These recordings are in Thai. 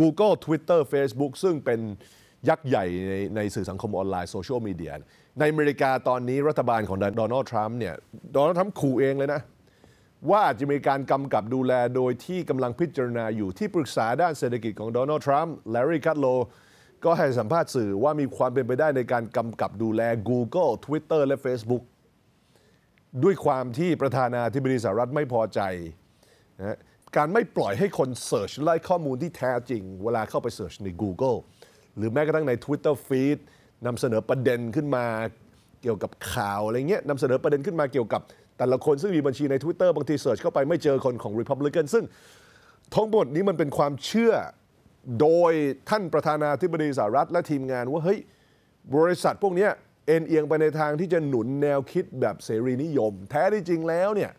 Google Twitter Facebook ซึ่งเป็นยักษ์ใหญ่ในในสื่อสังคมออนไลน์โซเชียลมีเดียในอเมริกาตอนนี้รัฐบาลของโดนัลด์ทรัมป์เนี่ยโดนัลด์ทรัมป์ขู่เองเลยนะ ว่าจะมีการกำกับดูแลโดยที่กำลังพิจารณาอยู่ที่ปรึกษาด้านเศรษฐกิจของโดนัลด์ทรัมป์แลรี่คัตโลก็ให้สัมภาษณ์สื่อว่ามีความเป็นไปได้ในการกำกับดูแล Google Twitter และ Facebook ด้วยความที่ประธานาธิบดีสหรัฐไม่พอใจนะการไม่ปล่อยให้คนเสิร์ชไล่ข้อมูลที่แท้จริง เวลาเข้าไปเสิร์ชใน Google หรือแม้กระทั่งใน Twitter Feed นำเสนอประเด็นขึ้นมาเกี่ยวกับข่าวอะไรเงี้ยนำเสนอประเด็นขึ้นมาเกี่ยวกับแต่ละคน ซึ่งมีบัญชีใน Twitter บางทีเสิร์ชเข้าไป ไม่เจอคนของ Republican ซึ่งทั้งหมดนี้มันเป็นความเชื่อโดยท่านประธานาธิบดีสหรัฐและทีมงานว่าเฮ้ยบริษัทพวกนี้เอ็นเอียงไปในทางที่จะหนุนแนวคิดแบบเสรีนิยม แท้ที่จริงแล้วเนี่ย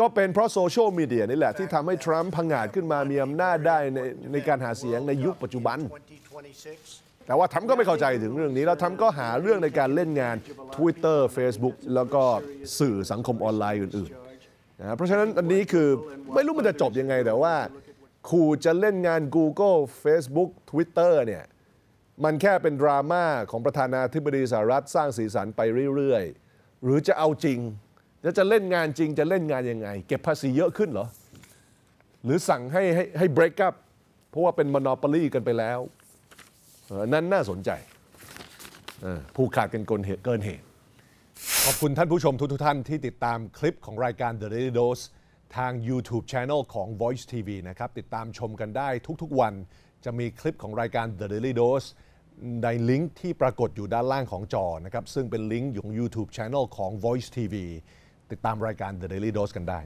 ก็เป็นเพราะโซเชียลมีเดียนี่แหละ ที่ทำให้ทรัมป์พังอาจขึ้นมามีอำนาจได้ในในการหาเสียงในยุคปัจจุบัน แต่ว่าท้มก็ไม่เข้าใจถึงเรื่องนี้ แล้วท้มก็หาเรื่องในการเล่นงาน Twitter Facebook แล้วก็ สื่อสังคมออนไลน์อื่นๆนะเพราะฉะนั้นอันนี้คือไม่รู้มันจะจบยังไงแต่ว่าขู่จะเล่นงาน Google Facebook Twitter เนี่ยมันแค่เป็นดราม่าของประธานาธิบดีสหรัฐ สร้างสีสันไปเรื่อย ๆ หรือจะเอาจริงแล้วจะเล่นงานจริงจะเล่นงานยังไง เก็บภาษีเยอะขึ้นเหรอ หรือสั่งให้ให้ให้ break up เพราะว่าเป็นมอนอปอลี่กันไปแล้วนั้นน่าสนใจ ผูกขาดกันเกินเหตุเกินเหตุ ขอบคุณท่านผู้ชมทุกทท่านที่ติดตามคลิปของรายการ The Daily Dose ทาง YouTube Channel ของ Voice TV นะครับ ติดตามชมกันได้ทุก ๆ วันจะมีคลิปของรายการ The Daily Dose ในลิงก์ที่ปรากฏอยู่ด้านล่างของจอนะครับซึ่งเป็นลิงก์ของ YouTube Channel ของ Voice TV ติดตามรายการ The Daily Dose กันได้